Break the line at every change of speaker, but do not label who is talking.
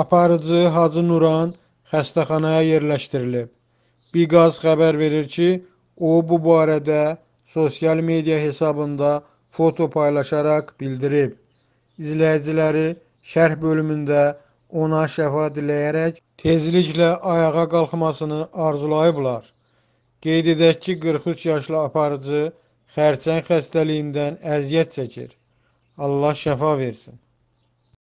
aparıcı Hacı Nuran xəstəxanaya yerləşdirilib. Biqaz xəbər verir ki, o bu barədə sosial media hesabında foto paylaşaraq bildirib. İzləyiciləri şərh bölümündə ona şəfa diləyərək tezliklə ayağa qalxmasını arzulayıblar. Qeyd edək ki, 43 yaşlı aparıcı xərçəng xəstəliyindən əziyyət çəkir. Allah şəfa versin.